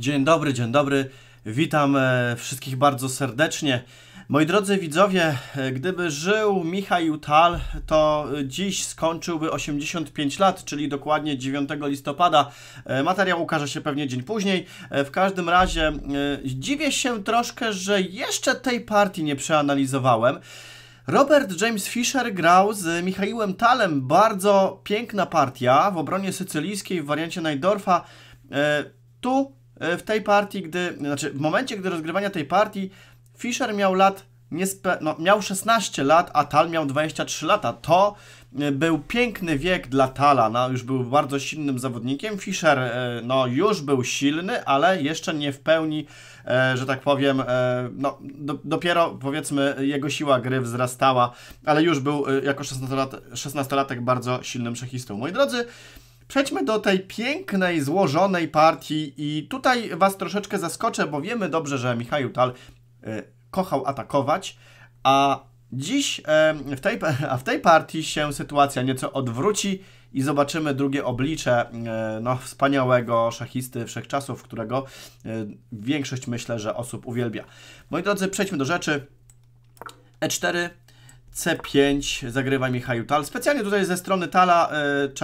Dzień dobry, dzień dobry. Witam e, wszystkich bardzo serdecznie. Moi drodzy widzowie, e, gdyby żył Michał Tal, to dziś skończyłby 85 lat, czyli dokładnie 9 listopada. E, materiał ukaże się pewnie dzień później. W każdym razie dziwię się troszkę, że jeszcze tej partii nie przeanalizowałem. Robert James Fisher grał z Michałem Talem. Bardzo piękna partia w obronie sycylijskiej w wariancie Najdorfa. Tu E, w tej partii, gdy, znaczy w momencie, gdy rozgrywania tej partii Fischer miał lat niespe... no, miał 16 lat, a Tal miał 23 lata. To e, był piękny wiek dla Tala, no, już był bardzo silnym zawodnikiem. Fischer e, no, już był silny, ale jeszcze nie w pełni, że tak powiem, no, do, dopiero powiedzmy jego siła gry wzrastała, ale już był jako 16-latek 16 bardzo silnym szachistą. Moi drodzy, Przejdźmy do tej pięknej, złożonej partii i tutaj Was troszeczkę zaskoczę, bo wiemy dobrze, że Michał Tal y, kochał atakować, a dziś y, w tej, a w tej partii się sytuacja nieco odwróci i zobaczymy drugie oblicze y, no, wspaniałego szachisty wszechczasów, którego większość myślę, że osób uwielbia. Moi drodzy, przejdźmy do rzeczy. E4 C5 zagrywa Michał Tal. Specjalnie tutaj ze strony Tala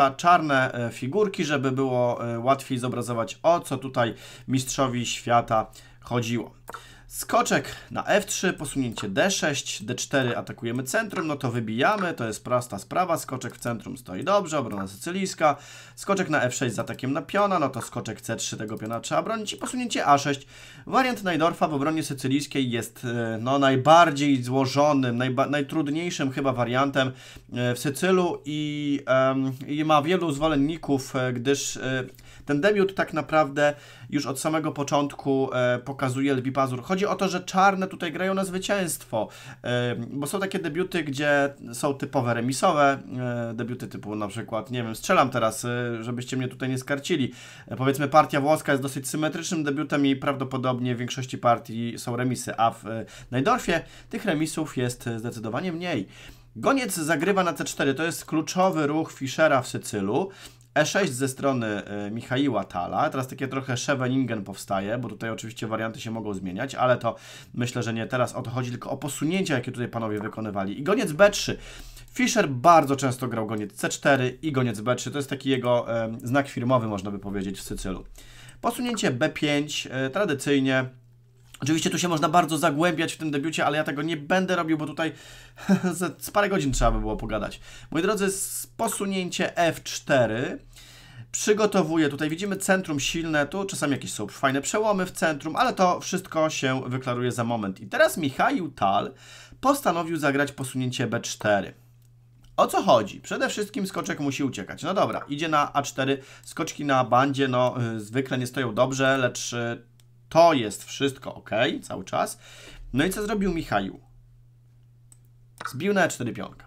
e, czarne e, figurki, żeby było e, łatwiej zobrazować o co tutaj mistrzowi świata chodziło. Skoczek na F3, posunięcie D6, D4 atakujemy centrum, no to wybijamy, to jest prosta sprawa, skoczek w centrum stoi dobrze, obrona sycylijska, skoczek na F6 z atakiem na piona, no to skoczek C3, tego piona trzeba bronić i posunięcie A6. Wariant Najdorfa w obronie sycylijskiej jest e, no, najbardziej złożonym, najba najtrudniejszym chyba wariantem e, w Sycylu i, um, i ma wielu zwolenników, e, gdyż... Um, ten debiut tak naprawdę już od samego początku e, pokazuje Lbi Pazur. Chodzi o to, że czarne tutaj grają na zwycięstwo, e, bo są takie debiuty, gdzie są typowe remisowe, e, debiuty typu na przykład, nie wiem, strzelam teraz, e, żebyście mnie tutaj nie skarcili. E, powiedzmy partia włoska jest dosyć symetrycznym debiutem i prawdopodobnie w większości partii są remisy, a w e, Najdorfie tych remisów jest zdecydowanie mniej. Goniec zagrywa na C4, to jest kluczowy ruch Fischera w Sycylu. E6 ze strony y, Michaiła Tala. Teraz takie trochę Scheveningen powstaje, bo tutaj oczywiście warianty się mogą zmieniać, ale to myślę, że nie teraz o to chodzi, tylko o posunięcia, jakie tutaj panowie wykonywali. I goniec B3. Fischer bardzo często grał goniec C4 i goniec B3. To jest taki jego znak firmowy, można by powiedzieć, w Sycylu. Posunięcie B5, y, tradycyjnie Oczywiście tu się można bardzo zagłębiać w tym debiucie, ale ja tego nie będę robił, bo tutaj z parę godzin trzeba by było pogadać. Moi drodzy, posunięcie F4 przygotowuje, tutaj widzimy centrum silne, tu czasami jakieś są fajne przełomy w centrum, ale to wszystko się wyklaruje za moment. I teraz Michał Tal postanowił zagrać posunięcie B4. O co chodzi? Przede wszystkim skoczek musi uciekać. No dobra, idzie na A4, skoczki na bandzie, no y, zwykle nie stoją dobrze, lecz y, to jest wszystko ok, cały czas. No i co zrobił Michał? Zbił na 4 piątka.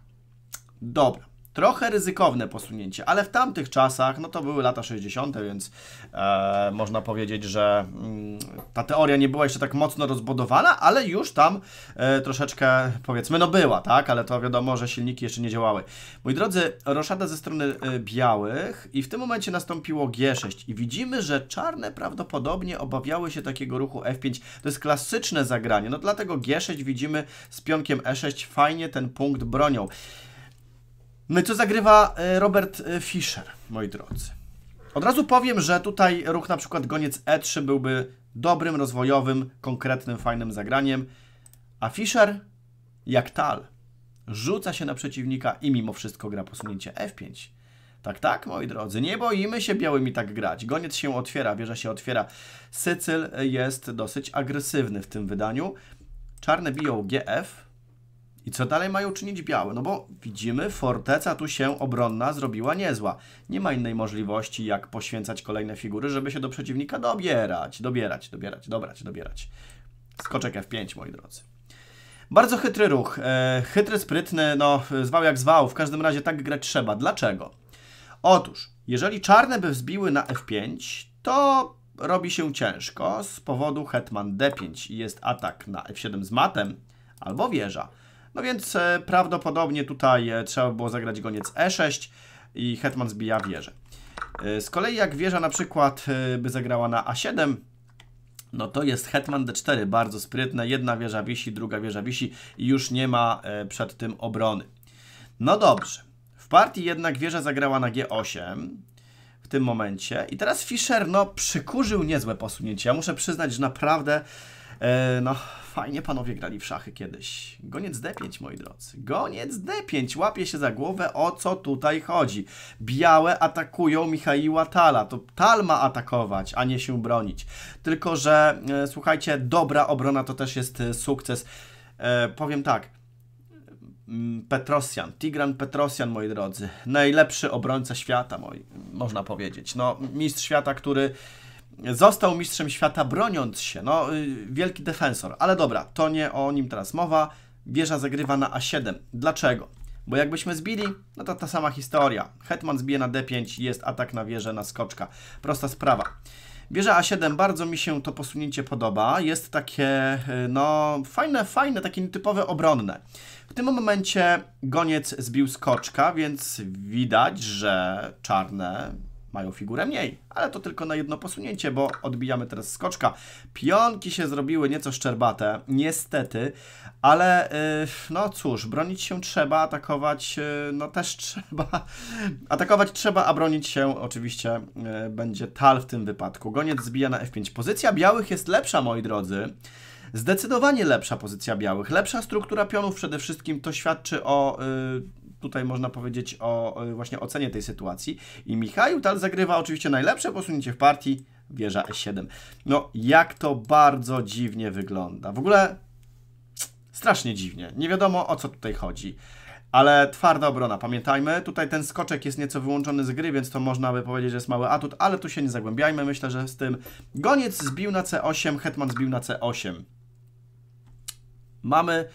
Dobra. Trochę ryzykowne posunięcie, ale w tamtych czasach, no to były lata 60., więc e, można powiedzieć, że mm, ta teoria nie była jeszcze tak mocno rozbudowana, ale już tam e, troszeczkę, powiedzmy, no była, tak? Ale to wiadomo, że silniki jeszcze nie działały. Moi drodzy, roszada ze strony e, białych i w tym momencie nastąpiło G6 i widzimy, że czarne prawdopodobnie obawiały się takiego ruchu F5. To jest klasyczne zagranie, no dlatego G6 widzimy z pionkiem E6 fajnie ten punkt bronią. My co zagrywa e, Robert e, Fischer, moi drodzy. Od razu powiem, że tutaj ruch na przykład goniec E3 byłby dobrym, rozwojowym, konkretnym, fajnym zagraniem, a Fischer jak tal rzuca się na przeciwnika i mimo wszystko gra posunięcie F5. Tak, tak, moi drodzy, nie boimy się białymi tak grać. Goniec się otwiera, wieża się otwiera. Sycyl jest dosyć agresywny w tym wydaniu. Czarne biją GF, i co dalej mają czynić białe? No bo widzimy, forteca tu się obronna zrobiła niezła. Nie ma innej możliwości, jak poświęcać kolejne figury, żeby się do przeciwnika dobierać, dobierać, dobierać, dobrać, dobierać. Skoczek F5, moi drodzy. Bardzo chytry ruch, e, chytry, sprytny, no zwał jak zwał, w każdym razie tak grać trzeba. Dlaczego? Otóż, jeżeli czarne by wzbiły na F5, to robi się ciężko z powodu hetman D5 i jest atak na F7 z matem albo wieża. No więc e, prawdopodobnie tutaj e, trzeba było zagrać goniec E6 i hetman zbija wieżę. E, z kolei jak wieża na przykład by zagrała na A7, no to jest Hetman D4, bardzo sprytne, jedna wieża wisi, druga wieża wisi i już nie ma przed tym obrony. No dobrze, w partii jednak wieża zagrała na G8 w tym momencie i teraz Fischer no przykurzył niezłe posunięcie, ja muszę przyznać, że naprawdę E, no, fajnie panowie grali w szachy kiedyś. Goniec D5, moi drodzy. Goniec D5 łapie się za głowę, o co tutaj chodzi. Białe atakują Michaiła Tala. To Tal ma atakować, a nie się bronić. Tylko, że e, słuchajcie, dobra obrona to też jest e, sukces. E, powiem tak. Mm, Petrosjan, Tigran Petrosjan, moi drodzy. Najlepszy obrońca świata, moi, można powiedzieć. No, mistrz świata, który Został mistrzem świata broniąc się. No, y, wielki defensor. Ale dobra, to nie o nim teraz mowa. Wieża zagrywa na A7. Dlaczego? Bo jakbyśmy zbili, no to ta sama historia. Hetman zbije na D5, jest atak na wieżę, na skoczka. Prosta sprawa. Wieża A7, bardzo mi się to posunięcie podoba. Jest takie, y, no, fajne, fajne, takie nietypowe, obronne. W tym momencie goniec zbił skoczka, więc widać, że czarne mają figurę mniej, ale to tylko na jedno posunięcie, bo odbijamy teraz skoczka. Pionki się zrobiły nieco szczerbate, niestety, ale y, no cóż, bronić się trzeba, atakować y, no też trzeba. Atakować trzeba, a bronić się oczywiście y, będzie tal w tym wypadku. Goniec zbija na F5. Pozycja białych jest lepsza, moi drodzy. Zdecydowanie lepsza pozycja białych, lepsza struktura pionów przede wszystkim, to świadczy o tutaj można powiedzieć o właśnie ocenie tej sytuacji. I Michał Tal zagrywa oczywiście najlepsze posunięcie w partii, wieża E7. No, jak to bardzo dziwnie wygląda. W ogóle strasznie dziwnie. Nie wiadomo, o co tutaj chodzi. Ale twarda obrona, pamiętajmy. Tutaj ten skoczek jest nieco wyłączony z gry, więc to można by powiedzieć, że jest mały atut, ale tu się nie zagłębiajmy. Myślę, że z tym goniec zbił na C8, hetman zbił na C8. Mamy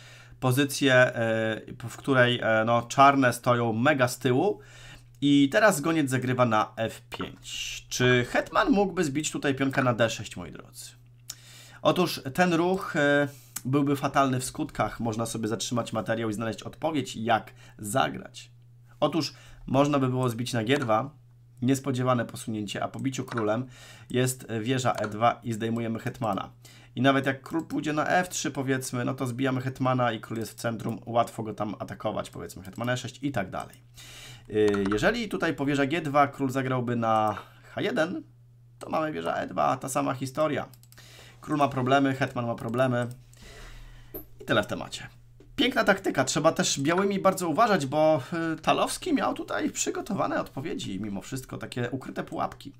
pozycję, e, w której e, no, czarne stoją mega z tyłu. I teraz goniec zagrywa na f5. Czy hetman mógłby zbić tutaj pionka na d6, moi drodzy? Otóż ten ruch e, byłby fatalny w skutkach. Można sobie zatrzymać materiał i znaleźć odpowiedź, jak zagrać. Otóż można by było zbić na g2, niespodziewane posunięcie, a po biciu królem jest e, wieża e2 i zdejmujemy hetmana. I nawet jak król pójdzie na f3 e powiedzmy, no to zbijamy hetmana i król jest w centrum, łatwo go tam atakować powiedzmy, hetman e6 i tak dalej. E, jeżeli tutaj po wieża g2 król zagrałby na h1, to mamy wieża e2, ta sama historia. Król ma problemy, hetman ma problemy. I tyle w temacie piękna taktyka. Trzeba też białymi bardzo uważać, bo y, Talowski miał tutaj przygotowane odpowiedzi, mimo wszystko takie ukryte pułapki.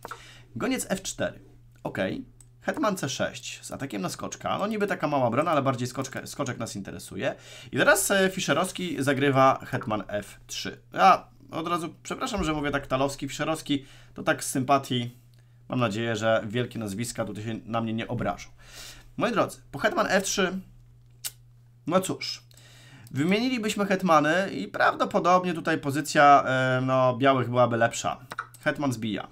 Goniec F4. Ok. Hetman C6 z atakiem na skoczka. No niby taka mała brona, ale bardziej skoczka, skoczek nas interesuje. I teraz y, Fischerowski zagrywa Hetman F3. Ja od razu przepraszam, że mówię tak Talowski, Fischerowski. To tak z sympatii. Mam nadzieję, że wielkie nazwiska tutaj się na mnie nie obrażą. Moi drodzy, po Hetman F3 no cóż, Wymienilibyśmy hetmany i prawdopodobnie tutaj pozycja e, no, białych byłaby lepsza. Hetman zbija.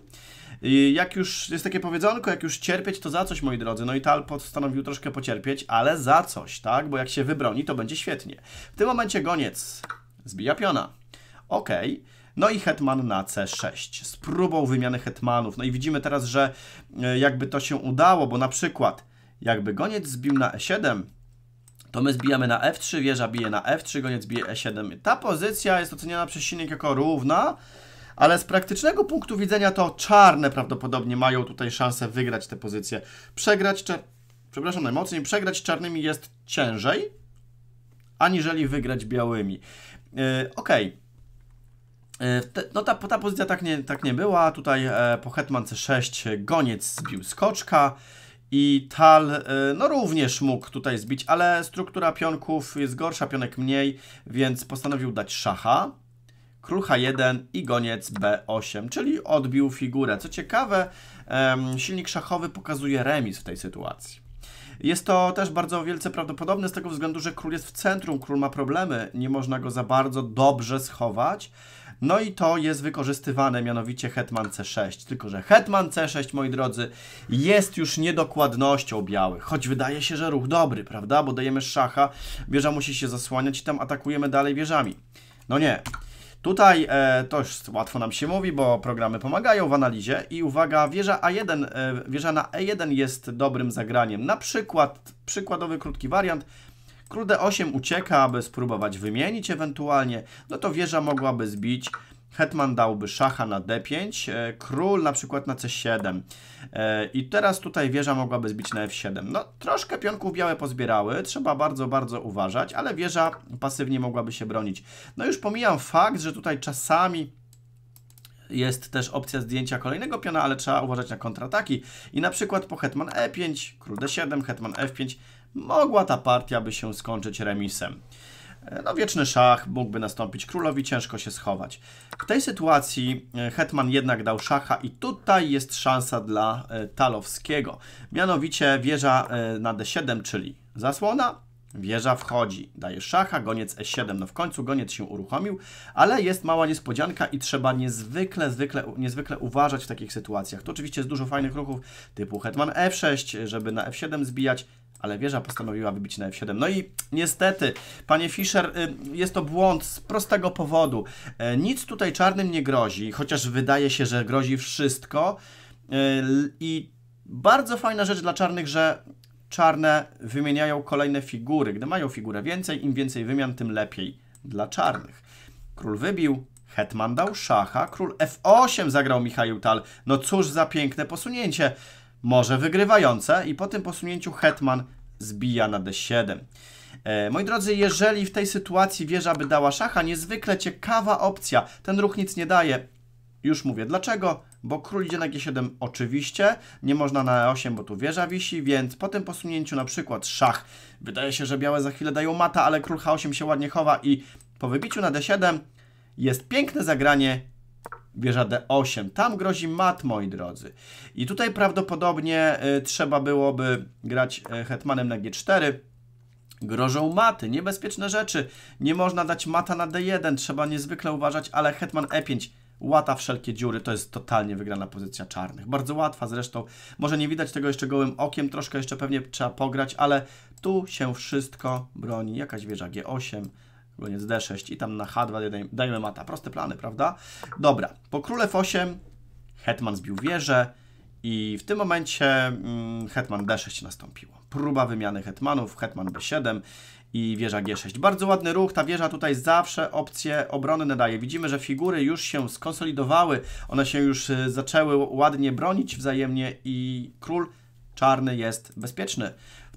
I jak już jest takie powiedzonko, jak już cierpieć, to za coś, moi drodzy. No i Tal postanowił troszkę pocierpieć, ale za coś, tak? Bo jak się wybroni, to będzie świetnie. W tym momencie goniec zbija piona. ok No i hetman na C6 z próbą wymiany hetmanów. No i widzimy teraz, że e, jakby to się udało, bo na przykład jakby goniec zbił na E7, to my zbijamy na F3, wieża bije na F3, goniec bije E7. Ta pozycja jest oceniana przez silnik jako równa, ale z praktycznego punktu widzenia to czarne prawdopodobnie mają tutaj szansę wygrać tę pozycję. Przegrać, przepraszam najmocniej, przegrać czarnymi jest ciężej, aniżeli wygrać białymi. Yy, Okej. Okay. E, no ta, ta pozycja tak nie, tak nie była, tutaj e, po hetman c6 goniec zbił skoczka, i Tal e, no również mógł tutaj zbić, ale struktura pionków jest gorsza, pionek mniej, więc postanowił dać szacha. Król H1 i goniec B8, czyli odbił figurę. Co ciekawe, silnik szachowy pokazuje remis w tej sytuacji. Jest to też bardzo wielce prawdopodobne z tego względu, że król jest w centrum, król ma problemy, nie można go za bardzo dobrze schować. No i to jest wykorzystywane mianowicie Hetman C6. Tylko, że Hetman C6, moi drodzy, jest już niedokładnością białych. Choć wydaje się, że ruch dobry, prawda? Bo dajemy szacha, wieża musi się zasłaniać i tam atakujemy dalej wieżami. No nie. Tutaj e, to już łatwo nam się mówi, bo programy pomagają w analizie i uwaga, wieża A1, e, wieża na E1 jest dobrym zagraniem. Na przykład, przykładowy krótki wariant, Król d8 ucieka, aby spróbować wymienić ewentualnie, no to wieża mogłaby zbić. Hetman dałby szacha na d5, e, król na przykład na c7. E, I teraz tutaj wieża mogłaby zbić na f7. No troszkę pionków białe pozbierały, trzeba bardzo, bardzo uważać, ale wieża pasywnie mogłaby się bronić. No już pomijam fakt, że tutaj czasami jest też opcja zdjęcia kolejnego piona, ale trzeba uważać na kontrataki. I na przykład po hetman e5, król d7, hetman f5, mogła ta partia by się skończyć remisem. No wieczny szach mógłby nastąpić, królowi ciężko się schować. W tej sytuacji e, hetman jednak dał szacha i tutaj jest szansa dla e, Talowskiego. Mianowicie wieża e, na d7, czyli zasłona, wieża wchodzi, daje szacha, goniec e7. No w końcu goniec się uruchomił, ale jest mała niespodzianka i trzeba niezwykle, zwykle, niezwykle uważać w takich sytuacjach. Tu oczywiście jest dużo fajnych ruchów typu hetman f6, żeby na f7 zbijać, ale wieża postanowiła wybić na F7. No i niestety, panie Fischer, y, jest to błąd z prostego powodu. E, nic tutaj czarnym nie grozi, chociaż wydaje się, że grozi wszystko. E, I bardzo fajna rzecz dla czarnych, że czarne wymieniają kolejne figury. Gdy mają figurę więcej, im więcej wymian, tym lepiej dla czarnych. Król wybił, hetman dał szacha, król F8 zagrał Michał Tal. No cóż za piękne posunięcie może wygrywające i po tym posunięciu hetman zbija na d7. E, moi drodzy, jeżeli w tej sytuacji wieża by dała szacha, niezwykle ciekawa opcja. Ten ruch nic nie daje. Już mówię dlaczego, bo król idzie na g7 oczywiście, nie można na e8, bo tu wieża wisi, więc po tym posunięciu na przykład szach. Wydaje się, że białe za chwilę dają mata, ale król h8 się ładnie chowa i po wybiciu na d7 jest piękne zagranie wieża D8. Tam grozi mat, moi drodzy. I tutaj prawdopodobnie y, trzeba byłoby grać y, hetmanem na G4. Grożą maty, niebezpieczne rzeczy. Nie można dać mata na D1, trzeba niezwykle uważać, ale hetman E5 łata wszelkie dziury, to jest totalnie wygrana pozycja czarnych. Bardzo łatwa zresztą, może nie widać tego jeszcze gołym okiem, troszkę jeszcze pewnie trzeba pograć, ale tu się wszystko broni. Jakaś wieża G8, goniec D6 i tam na H2 dajmy mata. Proste plany, prawda? Dobra, po króle F8 hetman zbił wieżę i w tym momencie hmm, hetman D6 nastąpiło. Próba wymiany hetmanów, hetman B7 i wieża G6. Bardzo ładny ruch, ta wieża tutaj zawsze opcje obronne daje. Widzimy, że figury już się skonsolidowały, one się już y, zaczęły ładnie bronić wzajemnie i król czarny jest bezpieczny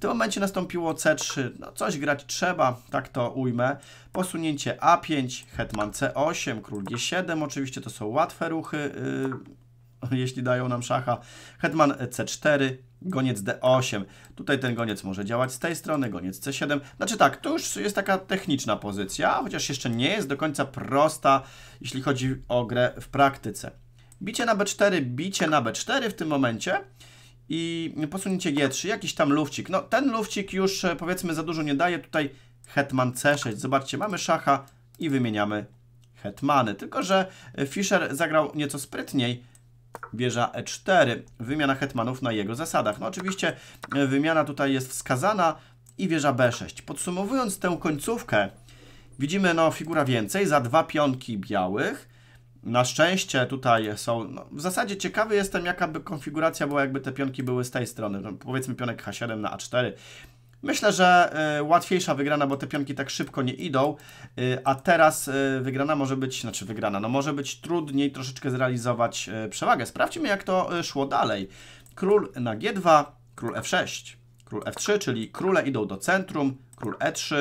tym momencie nastąpiło C3, no coś grać trzeba, tak to ujmę. Posunięcie A5, hetman C8, król G7, oczywiście to są łatwe ruchy, yy, jeśli dają nam szacha. Hetman C4, goniec D8. Tutaj ten goniec może działać z tej strony, goniec C7. Znaczy tak, to już jest taka techniczna pozycja, chociaż jeszcze nie jest do końca prosta, jeśli chodzi o grę w praktyce. Bicie na B4, bicie na B4 w tym momencie i posunięcie G3, jakiś tam lufcik. No ten lufcik już e, powiedzmy za dużo nie daje, tutaj hetman C6. Zobaczcie, mamy szacha i wymieniamy hetmany. Tylko, że e, Fischer zagrał nieco sprytniej, wieża E4, wymiana hetmanów na jego zasadach. No oczywiście e, wymiana tutaj jest wskazana i wieża B6. Podsumowując tę końcówkę, widzimy no figura więcej, za dwa pionki białych, na szczęście tutaj są. No, w zasadzie ciekawy jestem, jaka by konfiguracja była, jakby te pionki były z tej strony. No, powiedzmy pionek H7 na A4. Myślę, że y, łatwiejsza wygrana, bo te pionki tak szybko nie idą, y, a teraz y, wygrana może być, znaczy wygrana, no może być trudniej troszeczkę zrealizować przewagę. Sprawdźmy, jak to szło dalej. Król na G2, król F6, król F3, czyli króle idą do centrum, król E3,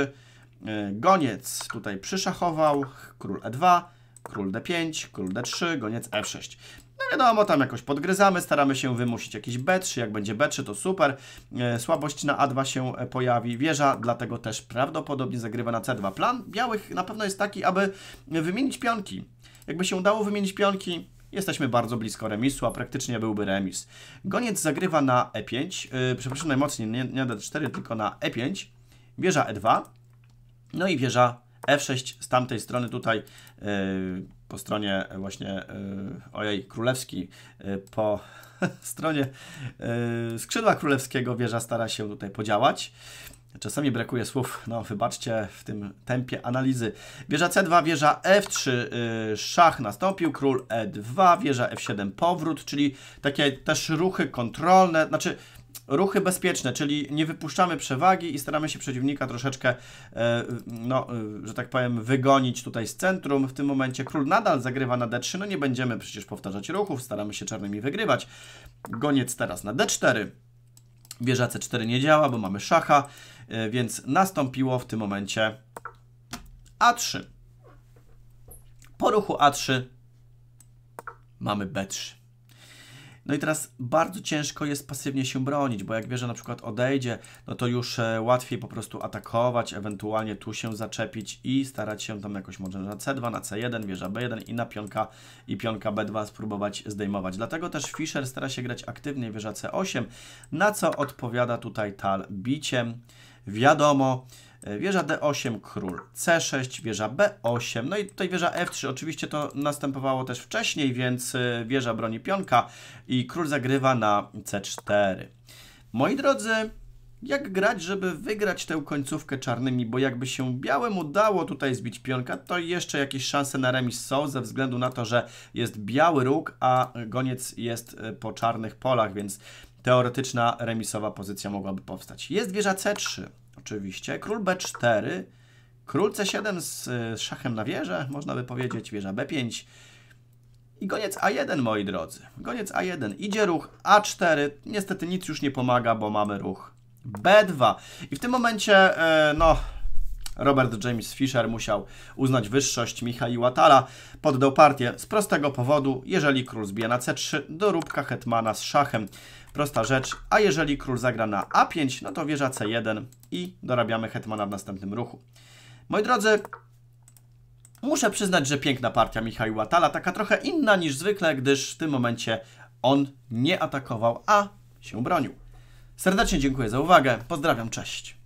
goniec tutaj przyszachował, król E2, król d5, król d3, goniec e6. No wiadomo, tam jakoś podgryzamy, staramy się wymusić jakiś b3, jak będzie b3 to super. E, słabość na a2 się e, pojawi, wieża, dlatego też prawdopodobnie zagrywa na c2. Plan białych na pewno jest taki, aby wymienić pionki. Jakby się udało wymienić pionki, Jesteśmy bardzo blisko remisu, a praktycznie byłby remis. Goniec zagrywa na e5, yy, e, przepraszam najmocniej, nie, nie na d4, tylko na e5, wieża e2, no i wieża F6 z tamtej strony tutaj yy, po stronie e, właśnie, yy, ojej, królewski, yy, po stronie skrzydła królewskiego wieża stara się tutaj podziałać. Czasami brakuje słów, no wybaczcie w tym tempie analizy. Wieża C2, wieża F3, szach nastąpił, król E2, wieża F7, powrót, czyli takie też ruchy kontrolne, znaczy ruchy bezpieczne, czyli nie wypuszczamy przewagi i staramy się przeciwnika troszeczkę, e, no, e, że tak powiem, wygonić tutaj z centrum. W tym momencie król nadal zagrywa na d3, no nie będziemy przecież powtarzać ruchów, staramy się czarnymi wygrywać. Goniec teraz na d4. Wieża c4 nie działa, bo mamy szacha, e, więc nastąpiło w tym momencie a3. Po ruchu a3 mamy b3. No i teraz bardzo ciężko jest pasywnie się bronić, bo jak wieża że na przykład odejdzie, no to już e, łatwiej po prostu atakować, ewentualnie tu się zaczepić i starać się tam jakoś może na C2, na C1, wieża B1 i na pionka i pionka B2 spróbować zdejmować. Dlatego też Fischer stara się grać aktywnie wieża C8, na co odpowiada tutaj tal biciem. Wiadomo, E, wieża D8, król C6, wieża B8, no i tutaj wieża F3. Oczywiście to następowało też wcześniej, więc e, wieża broni pionka i król zagrywa na C4. Moi drodzy, jak grać, żeby wygrać tę końcówkę czarnymi, bo jakby się białym udało tutaj zbić pionka, to jeszcze jakieś szanse na remis są, ze względu na to, że jest biały róg, a goniec jest e, po czarnych polach, więc teoretyczna remisowa pozycja mogłaby powstać. Jest wieża C3 oczywiście. Król B4. Król C7 z e, szachem na wieżę, można by powiedzieć, wieża B5. I goniec A1, moi drodzy. Goniec A1. Idzie ruch A4. Niestety nic już nie pomaga, bo mamy ruch B2. I w tym momencie, e, no, Robert James Fisher musiał uznać wyższość Michała Tala. Poddał partię z prostego powodu, jeżeli król zbije na C3, doróbka Hetmana z szachem. Prosta rzecz. A jeżeli król zagra na A5, no to wieża C1 i dorabiamy hetmana w następnym ruchu. Moi drodzy, muszę przyznać, że piękna partia Michała Tala, taka trochę inna niż zwykle, gdyż w tym momencie on nie atakował, a się bronił. Serdecznie dziękuję za uwagę. Pozdrawiam, cześć.